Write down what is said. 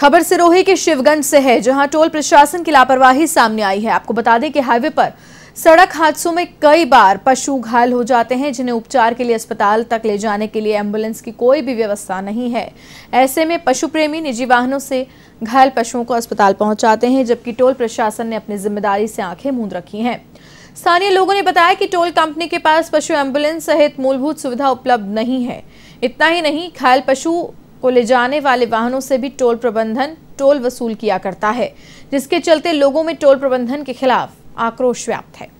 खबर सिरोही के शिवगंज से है जहां टोल प्रशासन की लापरवाही सामने आई है आपको बता दें कि हाईवे पर सड़क हादसों में कई बार पशु घायल हो जाते हैं जिन्हें उपचार के लिए अस्पताल तक ले जाने के लिए एम्बुलेंस की कोई भी व्यवस्था नहीं है ऐसे में पशु प्रेमी निजी वाहनों से घायल पशुओं को अस्पताल पहुंचाते हैं जबकि टोल प्रशासन ने अपनी जिम्मेदारी से आंखें मूंद रखी हैं स्थानीय लोगों ने बताया कि टोल कंपनी के पास पशु एम्बुलेंस सहित मूलभूत सुविधा उपलब्ध नहीं है इतना ही नहीं घायल पशु को ले जाने वाले वाहनों से भी टोल प्रबंधन टोल वसूल किया करता है जिसके चलते लोगों में टोल प्रबंधन के खिलाफ आक्रोश व्याप्त है